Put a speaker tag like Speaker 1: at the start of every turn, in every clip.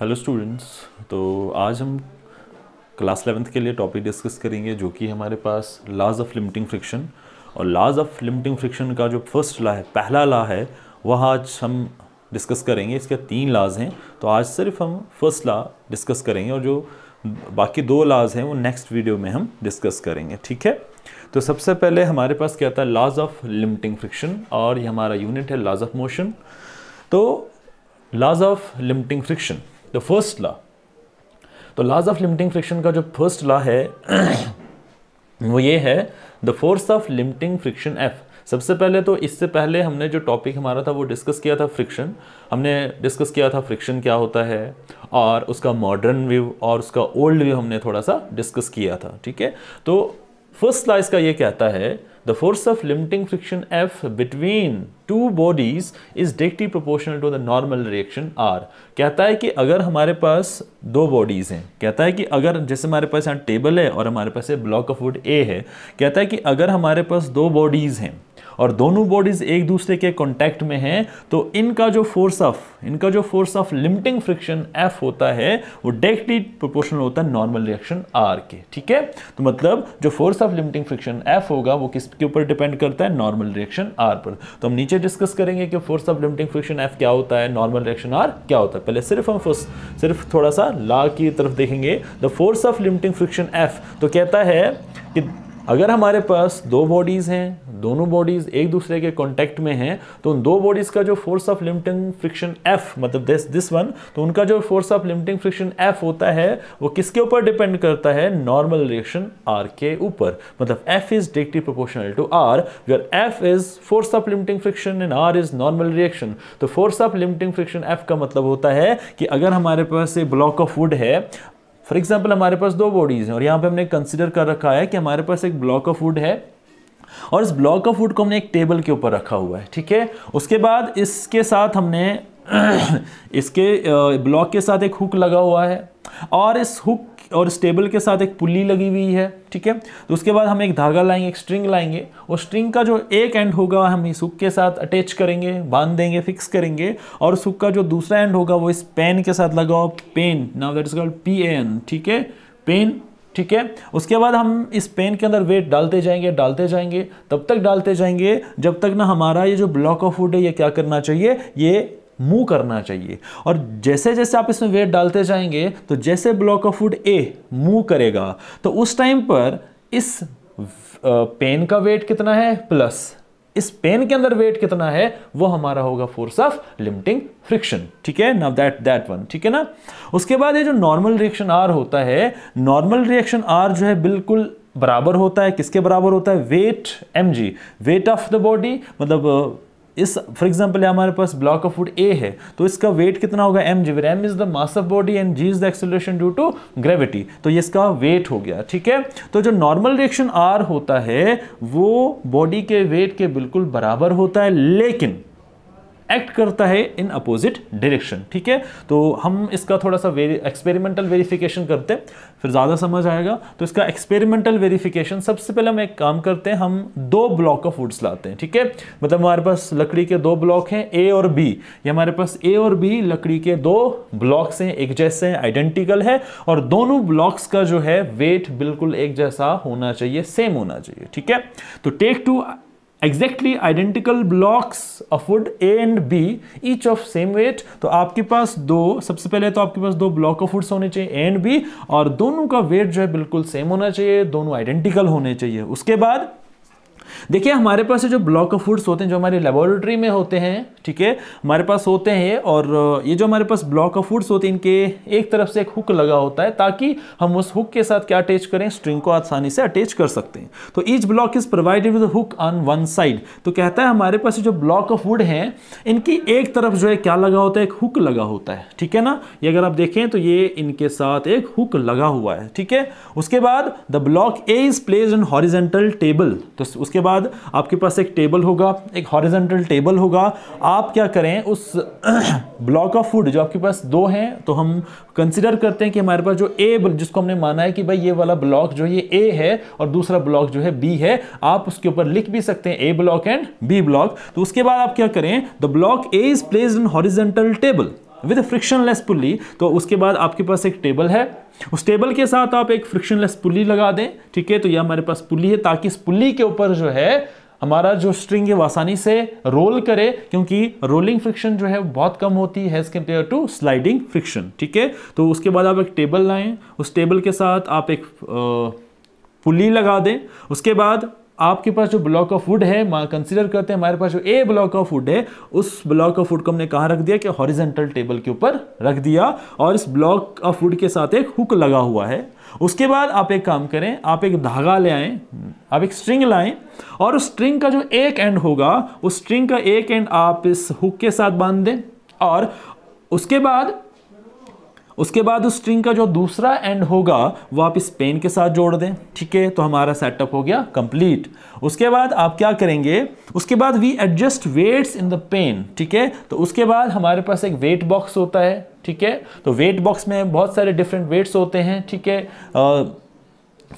Speaker 1: hello students तो आज हम क्लास एलेवेंथ के लिए टॉपिक डिस्कस करेंगे जो कि हमारे पास लाज ऑफ लिमिटिंग फ्रिक्शन और लाज ऑफ लिमिटिंग फ्रिक्शन का जो फर्स्ट लॉ है पहला लॉ है वह आज हम डिस्कस करेंगे इसके तीन लाज हैं तो आज सिर्फ हम फर्स्ट लॉ डिस्कस करेंगे और जो बाकी दो लाज हैं वो नेक्स्ट वीडियो में हम डिस्कस करेंगे ठीक है तो सबसे पहले हमारे पास क्या था लाज ऑफ लिमिटिंग फ्रिक्शन और ये हमारा यूनिट है लाज ऑफ मोशन तो laws of limiting friction the first law तो लॉज ऑफ लिमिटिंग फ्रिक्शन का जो फर्स्ट लॉ है वो ये है the force of limiting friction F सबसे पहले तो इससे पहले हमने जो टॉपिक हमारा था वो डिस्कस किया था फ्रिक्शन हमने डिस्कस किया था फ्रिक्शन क्या होता है और उसका मॉडर्न व्यू और उसका ओल्ड व्यू हमने थोड़ा सा डिस्कस किया था ठीक है तो फर्स्ट लॉ इसका ये कहता है the force of limiting friction F between two bodies is directly proportional to the normal reaction R कहता है कि अगर हमारे पास दो bodies हैं कहता है कि अगर जैसे हमारे पास यहाँ table है और हमारे पास ये block of wood A है कहता है कि अगर हमारे पास दो bodies हैं और दोनों बॉडीज़ एक दूसरे के कॉन्टैक्ट में हैं तो इनका जो फोर्स ऑफ इनका जो force of limiting friction F होता है वो डायरेक्टली प्रोपोर्शनल होता है नॉर्मल रिएक्शन आर के ठीक है तो मतलब जो force of limiting friction F होगा वो किसके ऊपर डिपेंड करता है नॉर्मल रिएक्शन आर पर तो हम नीचे डिस्कस करेंगे कि force of limiting friction F क्या होता है नॉर्मल रिएक्शन आर क्या होता है पहले सिर्फ हम फोर्स सिर्फ थोड़ा सा ला की तरफ देखेंगे the force of limiting friction F तो कहता है कि अगर हमारे पास दो बॉडीज़ हैं दोनों बॉडीज़ एक दूसरे के कॉन्टेक्ट में हैं तो उन दो बॉडीज़ का जो force of limiting friction F मतलब दिस दिस वन तो उनका जो force of limiting friction F होता है वो किसके ऊपर डिपेंड करता है नॉर्मल रिएक्शन आर के ऊपर मतलब F is directly proportional to R where F is force of limiting friction and R is normal reaction तो force of limiting friction F का मतलब होता है कि अगर हमारे पास ये ब्लॉक ऑफ वुड है फॉर एग्जाम्पल हमारे पास दो बॉडीज़ हैं और यहाँ पे हमने कंसिडर कर रखा है कि हमारे पास एक ब्लॉक ऑफ वुड है और इस ब्लॉक ऑफ वुड को हमने एक टेबल के ऊपर रखा हुआ है ठीक है उसके बाद इसके साथ हमने इसके ब्लॉक के साथ एक हुक लगा हुआ है और इस हुक और स्टेबल के साथ एक पुली लगी हुई है ठीक है तो उसके बाद हम एक धागा लाएंगे एक स्ट्रिंग लाएंगे और स्ट्रिंग का जो एक एंड होगा हम इस हुक के साथ अटैच करेंगे बांध देंगे फिक्स करेंगे और उस हुक का जो दूसरा एंड होगा वो इस पेन के साथ लगाओ pen now that is called P N ठीक है पेन ठीक है उसके बाद हम इस पेन के अंदर वेट डालते जाएंगे डालते जाएंगे तब तक डालते जाएंगे जब तक ना हमारा ये जो ब्लॉक ऑफ वुड है ये क्या करना चाहिए ये मूव करना चाहिए और जैसे जैसे आप इसमें वेट डालते जाएंगे तो जैसे block of wood A move करेगा तो उस टाइम पर इस पेन का वेट कितना है प्लस इस पेन के अंदर वेट कितना है वो हमारा होगा फोर्स ऑफ लिमिटिंग फ्रिक्शन ठीक है नाउ दैट दैट वन ठीक है ना उसके बाद ये जो नॉर्मल रिएक्शन आर होता है नॉर्मल रिएक्शन आर जो है बिल्कुल बराबर होता है किसके बराबर होता है weight M G weight of the body मतलब इस फॉर एग्जांपल हमारे पास ब्लॉक ऑफ वुड ए है तो इसका वेट कितना होगा M G M is the mass of body and G is the acceleration due to gravity तो ये इसका वेट हो गया ठीक है तो जो नॉर्मल रिएक्शन आर होता है वो बॉडी के वेट के बिल्कुल बराबर होता है लेकिन एक्ट करता है इन अपोजिट डायरेक्शन ठीक है तो हम इसका थोड़ा सा एक्सपेरिमेंटल वेरिफिकेशन करते हैं फिर ज़्यादा समझ आएगा तो इसका एक्सपेरिमेंटल वेरिफिकेशन सबसे पहले हम एक काम करते हैं हम दो ब्लॉक ऑफ वुड्स लाते हैं ठीक है मतलब हमारे पास लकड़ी के दो ब्लॉक हैं ए और बी ये हमारे पास ए और बी लकड़ी के दो ब्लॉक्स हैं एक जैसे हैं आइडेंटिकल है और दोनों ब्लॉक्स का जो है वेट बिल्कुल एक जैसा होना चाहिए सेम होना चाहिए ठीक है तो take two exactly identical blocks of wood A and B each of same weight तो आपके पास दो सबसे पहले तो आपके पास दो ब्लॉक ऑफ वुड्स होने चाहिए ए एंड बी और दोनों का वेट जो है बिल्कुल सेम होना चाहिए दोनों आइडेंटिकल होने चाहिए उसके बाद देखिए हमारे पास जो ब्लॉक ऑफ फूड्स होते हैं जो हमारे लेबोरेटरी में होते हैं ठीक है हमारे पास होते हैं और ये जो हमारे पास ब्लॉक ऑफ फूड्स होते हैं इनके एक तरफ से एक हुक लगा होता है ताकि हम उस हुक के साथ क्या अटैच करें स्ट्रिंग को आसानी से अटैच कर सकते हैं तो each block is provided with hook on one side तो कहता है हमारे पास जो ब्लॉक ऑफ फूड हैं इनकी एक तरफ जो है क्या लगा होता है एक हुक लगा होता है ठीक है ना ये अगर आप देखें तो ये इनके साथ एक हुक लगा हुआ है ठीक है उसके बाद the block A is place in horizontal table तो उसके उसके बाद आपके पास एक टेबल होगा एक हॉरिजेंटल टेबल होगा आप क्या करें उस ब्लॉक ऑफ फूड जो आपके पास दो हैं तो हम कंसिडर करते हैं कि हमारे पास जो ए जिसको हमने माना है कि भाई ये वाला ब्लॉक जो ये ए है और दूसरा ब्लॉक जो है बी है आप उसके ऊपर लिख भी सकते हैं A block and B block तो उसके बाद आप क्या करें the block A is place in horizontal table with frictionless pulley तो उसके बाद आपके पास एक टेबल है उस टेबल के साथ आप एक फ्रिक्शनलेस पुली लगा दें ठीक है तो यह हमारे पास पुली है ताकि इस पुली के ऊपर जो है हमारा जो स्ट्रिंग है वो आसानी से रोल करे क्योंकि रोलिंग फ्रिक्शन जो है बहुत कम होती है as compare to sliding friction ठीक है तो उसके बाद आप एक टेबल लाएं उस टेबल के साथ आप एक पुली लगा दें उसके बाद आपके पास जो ब्लॉक ऑफ वुड है कंसिडर करते हैं हमारे पास जो ए ब्लॉक ऑफ वुड है उस ब्लॉक ऑफ वुड को हमने कहा रख दिया कि हॉरिजेंटल टेबल के ऊपर रख दिया और इस ब्लॉक ऑफ वुड के साथ एक हुक लगा हुआ है उसके बाद आप एक काम करें आप एक धागा ले आए आप एक स्ट्रिंग लाएं और उस स्ट्रिंग का जो एक एंड होगा उस स्ट्रिंग का एक एंड आप इस हुक के साथ बांध दें और उसके बाद उसके बाद उस स्ट्रिंग का जो दूसरा एंड होगा वो आप इस पेन के साथ जोड़ दें ठीक है तो हमारा सेटअप हो गया कंप्लीट उसके बाद आप क्या करेंगे उसके बाद we adjust weights in the pan ठीक है तो उसके बाद हमारे पास एक वेट बॉक्स होता है ठीक है तो वेट बॉक्स में बहुत सारे डिफरेंट वेट्स होते हैं ठीक है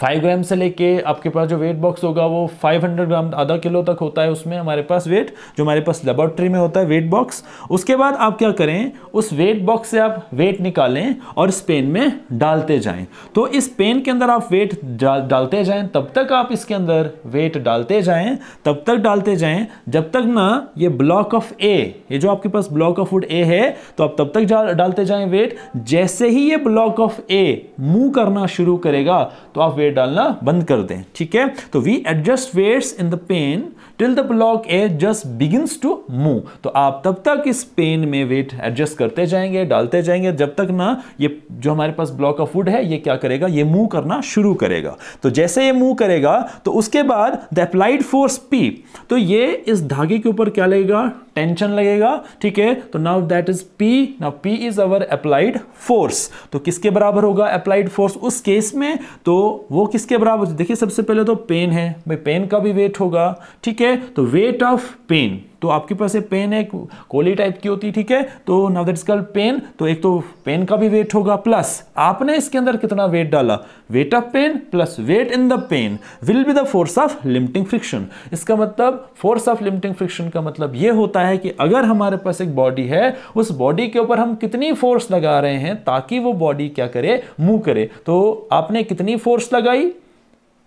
Speaker 1: फाइव ग्राम से लेके आपके पास जो वेट बॉक्स होगा वो फाइव हंड्रेड ग्राम आधा किलो तक होता है उसमें हमारे पास वेट जो हमारे पास लेबोरेटरी में होता है वेट बॉक्स उसके बाद आप क्या करें उस वेट बॉक्स से आप वेट निकालें और इस पेन में डालते जाएं तो इस पेन के अंदर आप वेट डाल, डालते जाएं तब तक आप इसके अंदर वेट डालते जाएँ तब तक डालते जाएँ जब तक ना ये ब्लॉक ऑफ ए ये जो आपके पास ब्लॉक ऑफ वुड ए है तो आप तब तक डालते जाएँ वेट जैसे ही ये ब्लॉक ऑफ ए मूव करना शुरू करेगा तो आप वेट डालना बंद कर दें ठीक है तो we adjust weights in the pan till the block A just begins to move तो आप तब तक इस पेन में वेट एडजस्ट करते जाएंगे डालते जाएंगे जब तक ना ये जो हमारे पास ब्लॉक ऑफ वुड है ये क्या करेगा ये मूव करना शुरू करेगा तो जैसे ये मूव करेगा तो उसके बाद द अप्लाइड फोर्स पी तो ये इस धागे के ऊपर क्या लगेगा टेंशन लगेगा ठीक है तो now that is P now P is our applied force तो किसके बराबर होगा अप्लाइड फोर्स उस केस में तो वो किसके बराबर देखिए सबसे पहले तो पेन है भाई पेन का भी वेट होगा ठीक है है तो वेट ऑफ पेन तो आपके पास ये पेन है कोली टाइप की होती है ठीक है तो now that is called pan तो एक तो पेन का भी वेट होगा प्लस आपने इसके अंदर कितना वेट डाला weight of pan plus weight in the pan will be the force of limiting friction इसका मतलब फोर्स ऑफ लिमिटिंग फ्रिक्शन का मतलब ये होता है कि अगर हमारे पास एक बॉडी है उस बॉडी के ऊपर हम कितनी फोर्स लगा रहे हैं ताकि वो बॉडी क्या करे मूव करे तो आपने कितनी फोर्स लगाई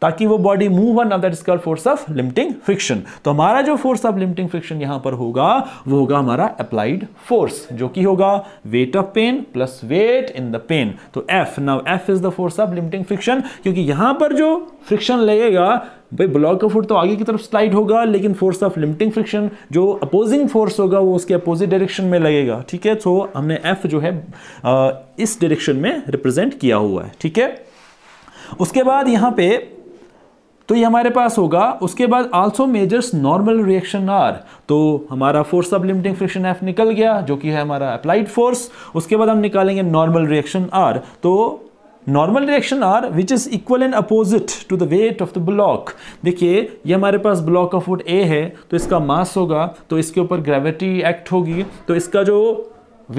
Speaker 1: ताकि वो body move on that is called force of limiting friction तो हमारा जो फोर्स ऑफ लिमिटिंग फ्रिक्शन यहां पर होगा वो होगा हमारा अप्लाइड फोर्स जो कि होगा weight of pan plus weight in the pan तो F now F is the force of limiting friction क्योंकि यहां पर जो फ्रिक्शन लगेगा भाई ब्लॉक का फुट तो आगे की तरफ स्लाइड होगा लेकिन फोर्स ऑफ लिमिटिंग फ्रिक्शन जो अपोजिंग फोर्स होगा वो उसके अपोजिट डायरेक्शन में लगेगा ठीक है तो हमने एफ जो है इस डायरेक्शन में रिप्रेजेंट किया हुआ है ठीक है उसके बाद यहां पे तो ये हमारे पास होगा उसके बाद also measures normal reaction R तो हमारा force of limiting friction F निकल गया जो कि है हमारा अप्लाइड फोर्स उसके बाद हम निकालेंगे नॉर्मल रिएक्शन आर तो normal reaction R which is equal and opposite to the weight of the block देखिए ये हमारे पास ब्लॉक ऑफ वुड ए है तो इसका मास होगा तो इसके ऊपर ग्रेविटी एक्ट होगी तो इसका जो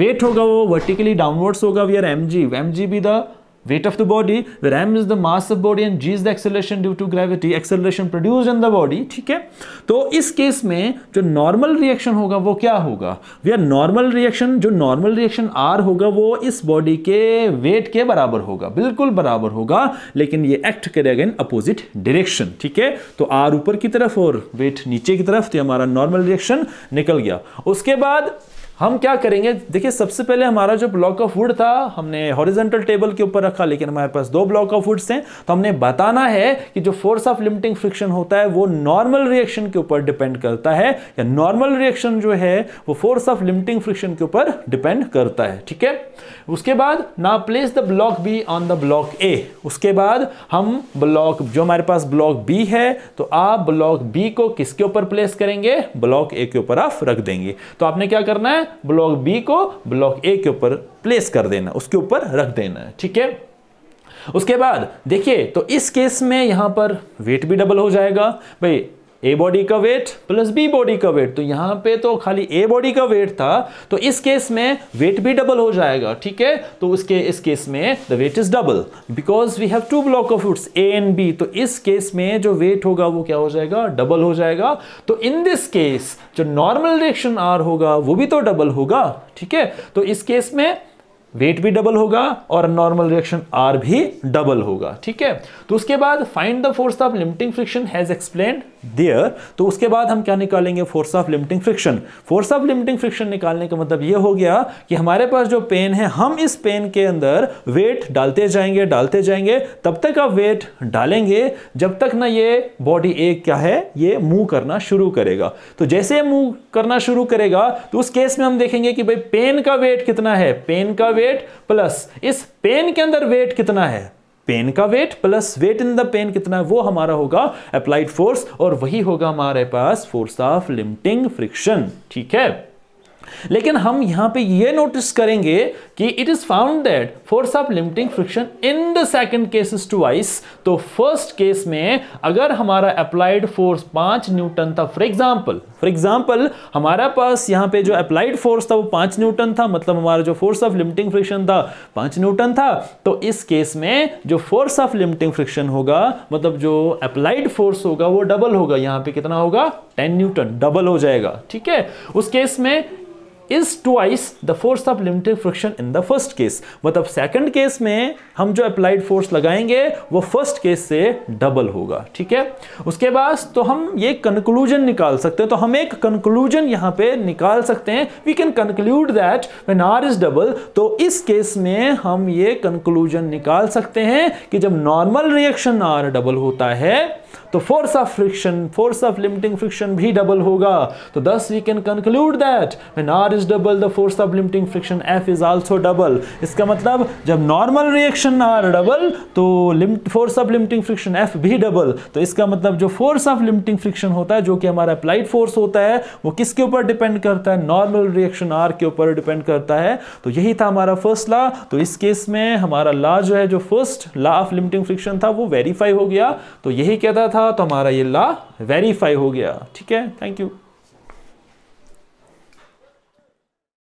Speaker 1: वेट होगा वो वर्टिकली डाउनवर्ड्स होगा we R M G M G be the weight of the body where m is the mass of body and g is the acceleration due to gravity acceleration produced in the body ठीक है तो इस case में जो normal reaction होगा वो क्या होगा वे नॉर्मल रिएक्शन जो नॉर्मल रिएक्शन आर होगा वो इस बॉडी के वेट के बराबर होगा बिल्कुल बराबर होगा लेकिन ये एक्ट करेगा इन अपोजिट डायरेक्शन ठीक है तो आर ऊपर की तरफ और वेट नीचे की तरफ तो हमारा नॉर्मल रिएक्शन निकल गया उसके बाद हम क्या करेंगे देखिए सबसे पहले हमारा जो ब्लॉक ऑफ वुड था हमने हॉरिजेंटल टेबल के ऊपर रखा लेकिन हमारे पास दो ब्लॉक ऑफ वुड्स हैं तो हमने बताना है कि जो फोर्स ऑफ लिमिटिंग फ्रिक्शन होता है वो नॉर्मल रिएक्शन के ऊपर डिपेंड करता है या नॉर्मल रिएक्शन जो है वो फोर्स ऑफ लिमिटिंग फ्रिक्शन के ऊपर डिपेंड करता है ठीक है उसके बाद ना place the block B on the block A उसके बाद हम ब्लॉक जो हमारे पास ब्लॉक बी है तो आप ब्लॉक बी को किसके ऊपर प्लेस करेंगे ब्लॉक ए के ऊपर आप रख देंगे तो आपने क्या करना है ब्लॉक बी को ब्लॉक ए के ऊपर प्लेस कर देना उसके ऊपर रख देना ठीक है उसके बाद देखिए तो इस केस में यहां पर वेट भी डबल हो जाएगा भाई ए बॉडी का वेट प्लस बी बॉडी का वेट तो यहां पे तो खाली ए बॉडी का वेट था तो इस केस में वेट भी डबल हो जाएगा ठीक है तो उसके इस केस में the weight is double because we have two block of woods A and B तो इस केस में जो वेट होगा वो क्या हो जाएगा डबल हो जाएगा तो इन दिस केस जो नॉर्मल रिएक्शन आर होगा वो भी तो डबल होगा ठीक है तो इस केस में वेट भी डबल होगा और नॉर्मल रिएक्शन आर भी डबल होगा ठीक है तो उसके बाद find the force of limiting friction has explain there तो उसके बाद हम क्या निकालेंगे force of limiting friction force of limiting friction निकालने का मतलब ये हो गया कि हमारे पास जो पेन है हम इस पेन के अंदर वेट डालते जाएंगे डालते जाएंगे तब तक आप वेट डालेंगे जब तक ना ये बॉडी एक क्या है ये मूव करना शुरू करेगा तो जैसे मूव करना शुरू करेगा तो उस केस में हम देखेंगे कि भाई पेन का वेट कितना है पेन का वेट प्लस इस पेन के अंदर वेट कितना है पेन का weight plus weight in the pan कितना है वो हमारा होगा अप्लाइड फोर्स और वही होगा हमारे पास फोर्स ऑफ लिमिटिंग फ्रिक्शन ठीक है लेकिन हम यहां पे ये नोटिस करेंगे कि it is found that force of limiting friction in the second case is twice तो फर्स्ट केस में अगर हमारा अप्लाइड फोर्स पांच न्यूटन था फॉर एग्जांपल फॉर एग्जांपल हमारा पास यहां पे जो अप्लाइड फोर्स था वो पांच न्यूटन था मतलब हमारा जो फोर्स ऑफ लिमिटिंग फ्रिक्शन था पांच न्यूटन था तो इस केस में जो फोर्स ऑफ लिमिटिंग फ्रिक्शन होगा मतलब जो अप्लाइड फोर्स होगा वो डबल होगा यहां पे कितना होगा टेन न्यूटन डबल हो जाएगा ठीक है उस केस में is twice the force of limited friction in the first case मतलब सेकंड केस में हम जो अप्लाइड फोर्स लगाएंगे वो फर्स्ट केस से डबल होगा ठीक है उसके बाद तो हम ये कंक्लूजन निकाल सकते हैं तो हम एक कंक्लूजन यहाँ पे निकाल सकते हैं we can conclude that when R is double तो इस केस में हम ये कंक्लूजन निकाल सकते हैं कि जब नॉर्मल रिएक्शन आर डबल होता है तो force of friction force of limiting friction भी डबल होगा तो thus we can conclude that when R R is double the force of limiting friction F is also double इसका मतलब जब normal reaction R double तो force of limiting friction F भी double तो इसका मतलब जो फोर्स ऑफ लिमिटिंग फ्रिक्शन होता है जो कि हमारा अप्लाइड फोर्स होता है वो किसके ऊपर डिपेंड करता है नॉर्मल रिएक्शन आर के ऊपर डिपेंड करता है तो यही था हमारा फर्स्ट लॉ तो इस केस में हमारा लॉ जो है जो first law of limiting friction था वो वेरीफाई हो गया तो यही कहता था तो हमारा ये लॉ वेरीफाई हो गया ठीक है थैंक यू